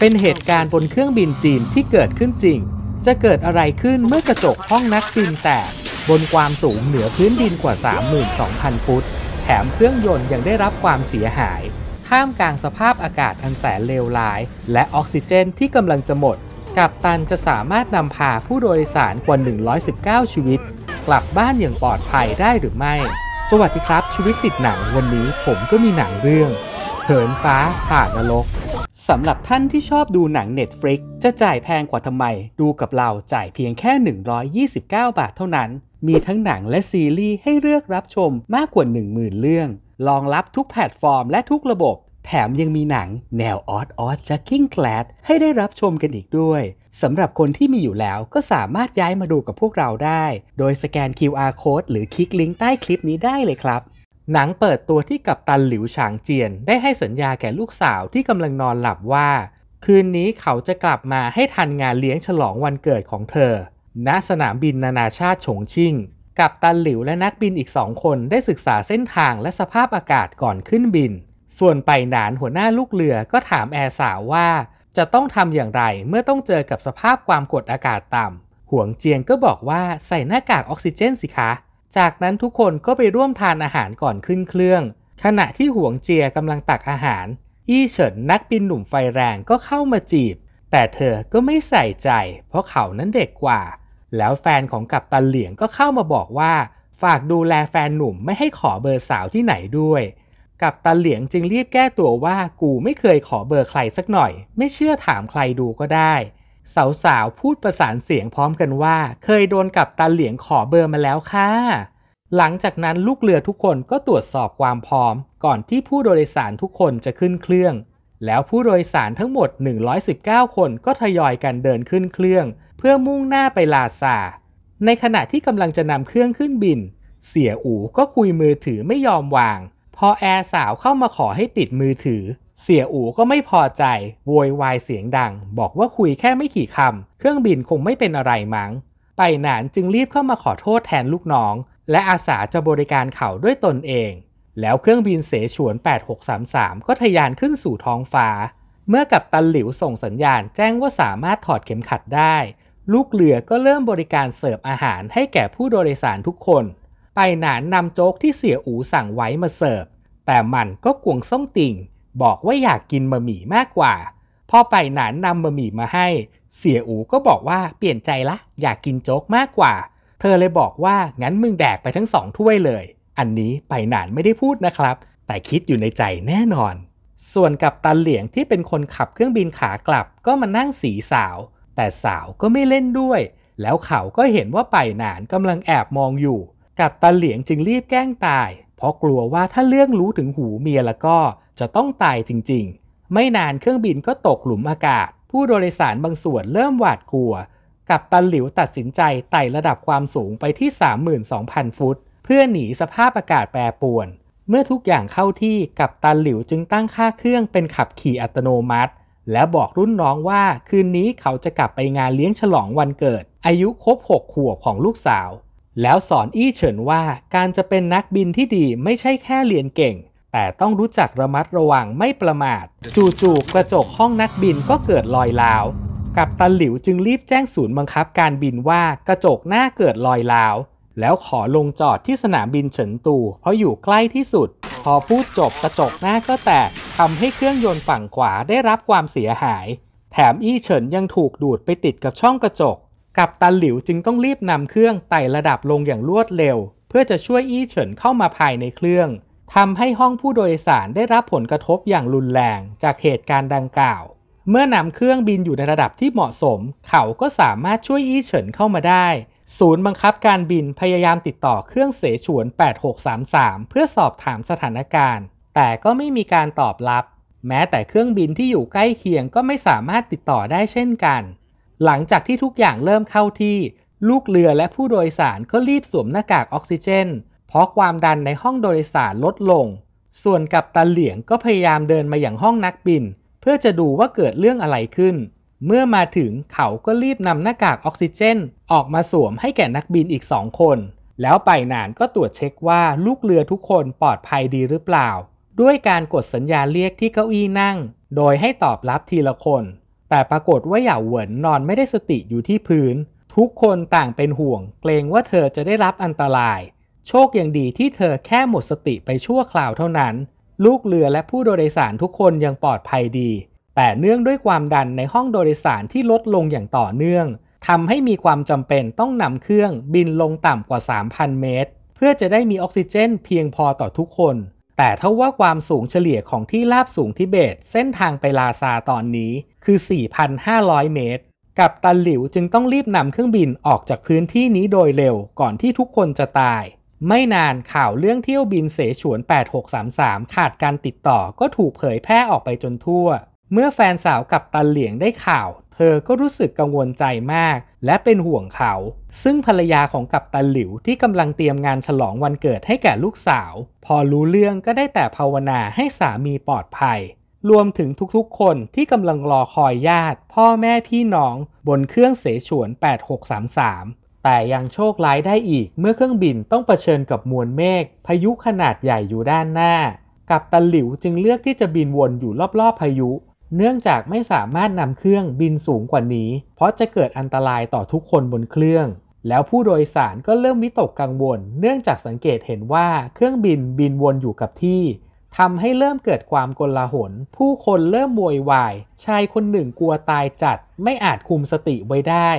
เป็นเหตุการณ์บนเครื่องบินจีนที่เกิดขึ้นจริง จะเกิดอะไรขึ้นเมื่อกระจกห้องนักบินแตกบนความสูงเหนือพื้นดินกว่า 32,000 ฟุต แถมเครื่องยนต์ยังได้รับความเสียหาย ท่ามกลางสภาพอากาศอันแสนเลวร้าย และออกซิเจนที่กำลังจะหมด กัปตันจะสามารถนำพาผู้โดยสารกว่า 119 ชีวิต กลับบ้านอย่างปลอดภัยได้หรือไม่ สวัสดีครับชีวิตติดหนังวันนี้ผมก็มีหนังเรื่อง เถินฟ้าผ่านนรกสำหรับท่านที่ชอบดูหนัง Netflix จะจ่ายแพงกว่าทำไม ดูกับเราจ่ายเพียงแค่ 129 บาทเท่านั้น มีทั้งหนังและซีรีส์ให้เลือกรับชมมากกว่า 10,000 เรื่อง รองรับทุกแพลตฟอร์มและทุกระบบ แถมยังมีหนังแนวออสออสจักกิ้งแกลดให้ได้รับชมกันอีกด้วย สำหรับคนที่มีอยู่แล้วก็สามารถย้ายมาดูกับพวกเราได้ โดยสแกน QR code หรือคลิกลิงก์ใต้คลิปนี้ได้เลยครับหนังเปิดตัวที่กัปตันหลิวฉางเจียน ได้ให้สัญญาแก่ลูกสาวที่กำลังนอนหลับว่า คืนนี้เขาจะกลับมาให้ทันงานเลี้ยงฉลองวันเกิดของเธอ ณสนามบินนานาชาติฉงชิ่งกับตันหลิวและนักบินอีกสองคนได้ศึกษาเส้นทางและสภาพอากาศก่อนขึ้นบิน ส่วนไปหนานหัวหน้าลูกเรือก็ถามแอร์สาวว่า จะต้องทำอย่างไรเมื่อต้องเจอกับสภาพความกดอากาศต่ำหวงเจียงก็บอกว่าใส่หน้ากากออกซิเจนสิคะจากนั้นทุกคนก็ไปร่วมทานอาหารก่อนขึ้นเครื่อง ขณะที่หวงเจียกำลังตักอาหาร อี้เฉินนักบินหนุ่มไฟแรงก็เข้ามาจีบ แต่เธอก็ไม่ใส่ใจ เพราะเขานั้นเด็กกว่า แล้วแฟนของกัปตันเหลียงก็เข้ามาบอกว่า ฝากดูแลแฟนหนุ่มไม่ให้ขอเบอร์สาวที่ไหนด้วย กัปตันเหลียงจึงรีบแก้ตัวว่ากูไม่เคยขอเบอร์ใครสักหน่อย ไม่เชื่อถามใครดูก็ได้สาวๆพูดประสานเสียงพร้อมกันว่า เคยโดนกับตาเหลียงขอเบอร์มาแล้วค่ะ หลังจากนั้นลูกเรือทุกคนก็ตรวจสอบความพร้อมก่อนที่ผู้โดยสารทุกคนจะขึ้นเครื่อง แล้วผู้โดยสารทั้งหมด 119 คนก็ทยอยกันเดินขึ้นเครื่อง เพื่อมุ่งหน้าไปลาซา ในขณะที่กำลังจะนำเครื่องขึ้นบิน เสียอูก็คุยมือถือไม่ยอมวาง พอแอร์สาวเข้ามาขอให้ปิดมือถือเสียอู่ก็ไม่พอใจโวยวายเสียงดัง บอกว่าคุยแค่ไม่กี่คำ เครื่องบินคงไม่เป็นอะไรมั้ง ไปหนานจึงรีบเข้ามาขอโทษแทนลูกน้อง และอาสาจะบริการเขาด้วยตนเอง แล้วเครื่องบินเสฉวน 8633 ก็ทะยานขึ้นสู่ท้องฟ้า เมื่อกับตันหลิวส่งสัญญาณแจ้งว่าสามารถถอดเข็มขัดได้ ลูกเรือก็เริ่มบริการเสิร์ฟอาหารให้แก่ผู้โดยสารทุกคน ไปหนานนำโจ๊กที่เสียอูสั่งไว้มาเสิร์ฟ แต่มันก็กวงส่งติ่งบอกว่าอยากกินบะหมี่มากกว่า พ่อไปหนานนำบะหมี่มาให้ เสี่ยอูก็บอกว่าเปลี่ยนใจละอยากกินโจ๊กมากกว่า เธอเลยบอกว่างั้นมึงแดกไปทั้งสองถ้วยเลย อันนี้ไปหนานไม่ได้พูดนะครับ แต่คิดอยู่ในใจแน่นอน ส่วนกับตันเหลียงที่เป็นคนขับเครื่องบินขากลับก็มานั่งสีสาว แต่สาวก็ไม่เล่นด้วย แล้วเขาก็เห็นว่าไปหนานกำลังแอบมองอยู่ กับตันเหลียงจึงรีบแกล้งตาย เพราะกลัวว่าถ้าเรื่องรู้ถึงหูเมียแล้วก็จะต้องตายจริง ๆ ไม่นานเครื่องบินก็ตกหลุมอากาศ ผู้โดยสารบางส่วนเริ่มหวาดกลัว กับตันหลิวตัดสินใจไต่ระดับความสูงไปที่ 32,000 ฟุต เพื่อหนีสภาพอากาศแปรปรวน เมื่อทุกอย่างเข้าที่กับตันหลิวจึงตั้งค่าเครื่องเป็นขับขี่อัตโนมัติ และบอกรุ่นน้องว่าคืนนี้เขาจะกลับไปงานเลี้ยงฉลองวันเกิด อายุครบ6ขวบของลูกสาว แล้วสอนอี้เฉินว่าการจะเป็นนักบินที่ดีไม่ใช่แค่เรียนเก่งแต่ ต้องรู้จักระมัดระวังไม่ประมาท จู่ๆกระจกห้องนักบินก็เกิดลอยลาวกับตันหลิวจึงรีบแจ้งศูนย์บังคับการบินว่ากระจกหน้าเกิดลอยลาวแล้วขอลงจอดที่สนามบินเฉินตูเพราะอยู่ใกล้ที่สุด พอพูดจบกระจกหน้าก็แตกทำให้เครื่องยนต์ฝั่งขวาได้รับความเสียหาย แถมอี้เฉินยังถูกดูดไปติดกับช่องกระจก กับตันหลิวจึงต้องรีบนำเครื่องไต่ระดับลงอย่างรวดเร็ว เพื่อจะช่วยอี้เฉินเข้ามาภายในเครื่องทำให้ห้องผู้โดยสารได้รับผลกระทบอย่างรุนแรงจากเหตุการณ์ดังกล่าว เมื่อนำเครื่องบินอยู่ในระดับที่เหมาะสม เขาก็สามารถช่วยอี้เฉินเข้ามาได้ ศูนย์บังคับการบินพยายามติดต่อเครื่องเสฉวน8633 เพื่อสอบถามสถานการณ์ แต่ก็ไม่มีการตอบรับ แม้แต่เครื่องบินที่อยู่ใกล้เคียงก็ไม่สามารถติดต่อได้เช่นกัน หลังจากที่ทุกอย่างเริ่มเข้าที่ ลูกเรือและผู้โดยสารก็รีบสวมหน้ากากออกซิเจนพราะความดันในห้องโดยสารลดลง ส่วนกับตาเหลียงก็พยายามเดินมาอย่างห้องนักบิน เพื่อจะดูว่าเกิดเรื่องอะไรขึ้น เมื่อมาถึงเขาก็รีบนำหน้ากากออกซิเจน ออกมาสวมให้แก่นักบินอีกสองคน แล้วไปนานก็ตรวจเช็คว่าลูกเรือทุกคนปลอดภัยดีหรือเปล่า ด้วยการกดสัญญาเรียกที่เก้าอี้นั่ง โดยให้ตอบรับทีละคน แต่ปรากฏว่าหย่าเหวินนอนไม่ได้สติอยู่ที่พื้น ทุกคนต่างเป็นห่วงเกรงว่าเธอจะได้รับอันตรายโชคยังดีที่เธอแค่หมดสติไปชั่วคราวเท่านั้น ลูกเรือและผู้โดยสารทุกคนยังปลอดภัยดี แต่เนื่องด้วยความดันในห้องโดยสารที่ลดลงอย่างต่อเนื่อง ทำให้มีความจำเป็นต้องนำเครื่องบินลงต่ำกว่า 3,000 เมตร เพื่อจะได้มีออกซิเจนเพียงพอต่อทุกคน แต่ท่าว่าความสูงเฉลี่ยของที่ลาบสูงทิเบตเส้นทางไปลาซาตอนนี้ คือ 4,500 เมตร กับตันหลิวจึงต้องรีบนำเครื่องบินออกจากพื้นที่นี้โดยเร็วก่อนที่ทุกคนจะตายไม่นานข่าวเรื่องเที่ยวบินเสฉวน 8633 ขาดการติดต่อก็ถูกเผยแพร่ออกไปจนทั่ว เมื่อแฟนสาวกับตันเหลียงได้ข่าว เธอก็รู้สึกกังวลใจมากและเป็นห่วงเขา ซึ่งภรรยาของกัปตันหลิวที่กำลังเตรียมงานฉลองวันเกิดให้แก่ลูกสาว พอรู้เรื่องก็ได้แต่ภาวนาให้สามีปลอดภัย รวมถึงทุกๆคนที่กำลังรอคอยญาติ พ่อแม่พี่น้องบนเครื่องเสฉวน 8633แต่ยังโชคร้ายได้อีกเมื่อเครื่องบินต้องเผชิญกับมวลเมฆพายุขนาดใหญ่อยู่ด้านหน้า กับตันหลิวจึงเลือกที่จะบินวนอยู่รอบๆพายุ เนื่องจากไม่สามารถนำเครื่องบินสูงกว่านี้ เพราะจะเกิดอันตรายต่อทุกคนบนเครื่อง แล้วผู้โดยสารก็เริ่มวิตกกังวล เนื่องจากสังเกตเห็นว่า เครื่องบินบินวนอยู่กับที่ทำให้เริ่มเกิดความกลาหลผู้คนเริ่มโวยวายชายคนหนึ่งกลัวตายจัดไม่อาจคุมสติไว้ได้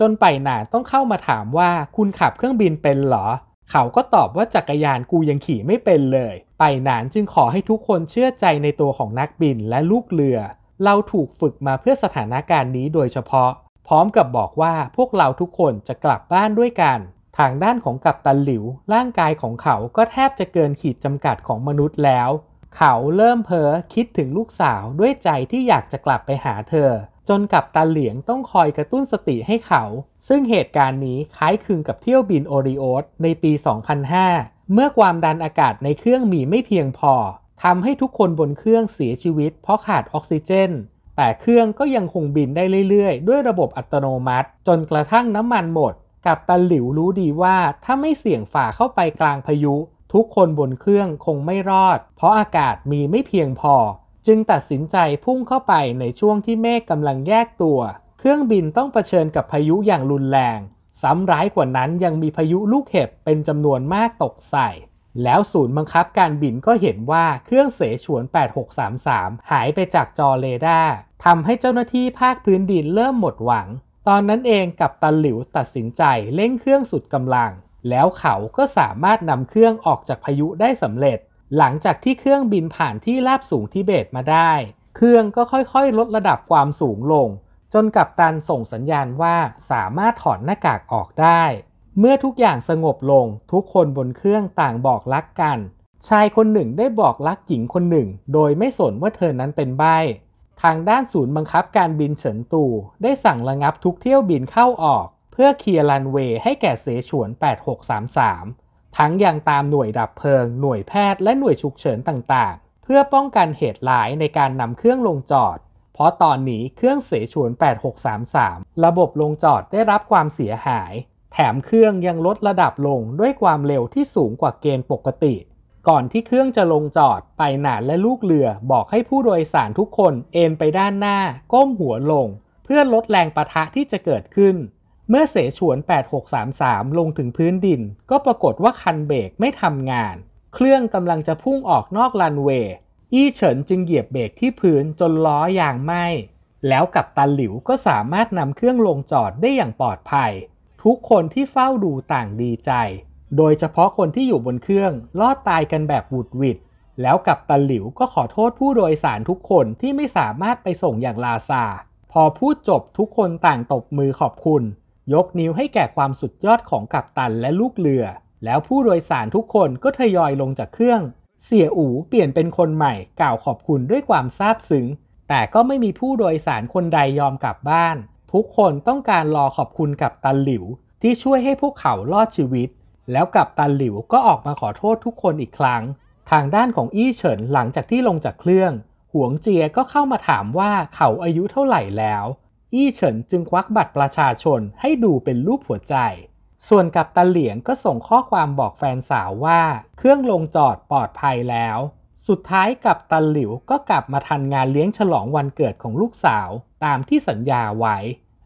จนไปหนาต้องเข้ามาถามว่าคุณขับเครื่องบินเป็นหรอ เขาก็ตอบว่าจักรยานกูยังขี่ไม่เป็นเลย ไปหนานจึงขอให้ทุกคนเชื่อใจในตัวของนักบินและลูกเรือ เราถูกฝึกมาเพื่อสถานการณ์นี้โดยเฉพาะ พร้อมกับบอกว่าพวกเราทุกคนจะกลับบ้านด้วยกัน ทางด้านของกัปตันหลิวร่างกายของเขาก็แทบจะเกินขีดจำกัดของมนุษย์แล้ว เขาเริ่มเพ้อคิดถึงลูกสาวด้วยใจที่อยากจะกลับไปหาเธอจนกับตาเหลียงต้องคอยกระตุ้นสติให้เขา ซึ่งเหตุการณ์นี้คล้ายคลึงกับเที่ยวบินโอริโอสในปี 2005 เมื่อความดันอากาศในเครื่องมีไม่เพียงพอ ทำให้ทุกคนบนเครื่องเสียชีวิตเพราะขาดออกซิเจน แต่เครื่องก็ยังคงบินได้เรื่อยๆ ด้วยระบบอัตโนมัติ จนกระทั่งน้ำมันหมด กับตาหลิวรู้ดีว่าถ้าไม่เสี่ยงฝ่าเข้าไปกลางพายุ ทุกคนบนเครื่องคงไม่รอด เพราะอากาศมีไม่เพียงพอจึงตัดสินใจพุ่งเข้าไปในช่วงที่เมฆกำลังแยกตัว เครื่องบินต้องเผชิญกับพายุอย่างรุนแรง ซ้ำร้ายกว่านั้นยังมีพายุลูกเห็บเป็นจำนวนมากตกใส่ แล้วศูนย์บังคับการบินก็เห็นว่าเครื่องเสฉวน 8633 หายไปจากจอเรดาร์ทำให้เจ้าหน้าที่ภาคพื้นดินเริ่มหมดหวัง ตอนนั้นเองกับตันหลิวตัดสินใจเร่งเครื่องสุดกำลัง แล้วเขาก็สามารถนำเครื่องออกจากพายุได้สำเร็จหลังจากที่เครื่องบินผ่านที่ราบสูงทิเบตมาได้ เครื่องก็ค่อยๆลดระดับความสูงลง จนกัปตันส่งสัญญาณว่าสามารถถอดหน้ากากออกได้ เมื่อทุกอย่างสงบลงทุกคนบนเครื่องต่างบอกรักกัน ชายคนหนึ่งได้บอกรักหญิงคนหนึ่งโดยไม่สนว่าเธอนั้นเป็นใบ ทางด้านศูนย์บังคับการบินเฉินตูได้สั่งระงับทุกเที่ยวบินเข้าออก เพื่อเคลียร์ลันเวย์ให้แก่เสฉวน 8633ทั้งยังตามหน่วยดับเพลิง หน่วยแพทย์และหน่วยฉุกเฉินต่างๆ เพื่อป้องกันเหตุร้ายในการนำเครื่องลงจอด เพราะตอนนี้เครื่องเสฉวน8633 ระบบลงจอดได้รับความเสียหาย แถมเครื่องยังลดระดับลงด้วยความเร็วที่สูงกว่าเกณฑ์ปกติ ก่อนที่เครื่องจะลงจอดไปหนานและลูกเรือบอกให้ผู้โดยสารทุกคนเอนไปด้านหน้า ก้มหัวลง เพื่อลดแรงประทะที่จะเกิดขึ้นเมื่อเสฉวน 8633 ลงถึงพื้นดิน ก็ปรากฏว่าคันเบรกไม่ทำงาน เครื่องกำลังจะพุ่งออกนอกลันเวย์อี้เฉินจึงเหยียบเบรกที่พื้นจนล้อยางไหมแล้วกับตันหลิวก็สามารถนำเครื่องลงจอดได้อย่างปลอดภัย ทุกคนที่เฝ้าดูต่างดีใจ โดยเฉพาะคนที่อยู่บนเครื่องรอดตายกันแบบบุดวิดแล้วกับตันหลิวก็ขอโทษผู้โดยสารทุกคนที่ไม่สามารถไปส่งอย่างลาซาพอพูดจบทุกคนต่างตบมือขอบคุณยกนิ้วให้แก่ความสุดยอดของกัปตันและลูกเรือ แล้วผู้โดยสารทุกคนก็ทยอยลงจากเครื่อง เสียอูเปลี่ยนเป็นคนใหม่ กล่าวขอบคุณด้วยความซาบซึ้ง แต่ก็ไม่มีผู้โดยสารคนใดยอมกลับบ้าน ทุกคนต้องการรอขอบคุณกับตันหลิว ที่ช่วยให้พวกเขารอดชีวิต แล้วกับตันหลิวก็ออกมาขอโทษทุกคนอีกครั้ง ทางด้านของอี้เฉินหลังจากที่ลงจากเครื่องหวงเจียก็เข้ามาถามว่าเขาอายุเท่าไหร่แล้วอี้เฉินจึงควักบัตรประชาชนให้ดูเป็นรูปหัวใจ ส่วนกับตาเหลียงก็ส่งข้อความบอกแฟนสาวว่าเครื่องลงจอดปลอดภัยแล้ว สุดท้ายกับตาหลิวก็กลับมาทันงานเลี้ยงฉลองวันเกิดของลูกสาว ตามที่สัญญาไว้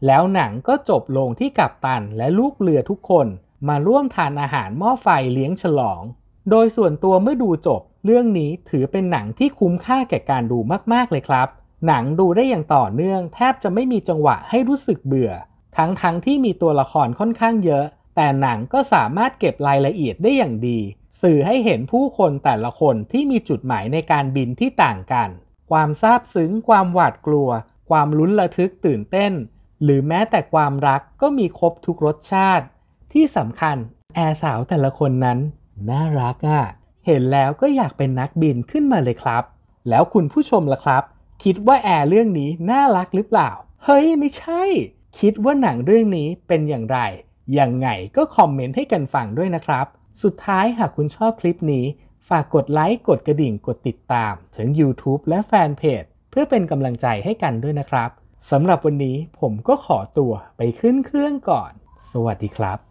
แล้วหนังก็จบลงที่กับตันและลูกเรือทุกคน มาร่วมทานอาหารหม้อไฟเลี้ยงฉลอง โดยส่วนตัวเมื่อดูจบ เรื่องนี้ถือเป็นหนังที่คุ้มค่าแก่การดูมาก ๆ เลยครับหนังดูได้อย่างต่อเนื่องแทบจะไม่มีจังหวะให้รู้สึกเบื่อ ทั้งๆทที่มีตัวละครค่อนข้างเยอะ แต่หนังก็สามารถเก็บรายละเอียดได้อย่างดี สื่อให้เห็นผู้คนแต่ละคนที่มีจุดหมายในการบินที่ต่างกัน ความซาบซึ้ง ความหวาดกลัว ความลุ้นระทึกตื่นเต้น หรือแม้แต่ความรักก็มีครบทุกรสชาติ ที่สำคัญแอร์สาวแต่ละคนนั้นน่ารักอะ่ะเห็นแล้วก็อยากเป็นนักบินขึ้นมาเลยครับ แล้วคุณผู้ชมล่ะครับคิดว่าแอร์เรื่องนี้น่ารักหรือเปล่า เฮ้ยไม่ใช่ คิดว่าหนังเรื่องนี้เป็นอย่างไร อย่างไงก็คอมเมนต์ให้กันฟังด้วยนะครับ สุดท้ายหากคุณชอบคลิปนี้ฝากกดไลค์กดกระดิ่งกดติดตาม ถึง YouTube และแฟนเพจเพื่อเป็นกำลังใจให้กันด้วยนะครับ สำหรับวันนี้ผมก็ขอตัวไปขึ้นเครื่องก่อน สวัสดีครับ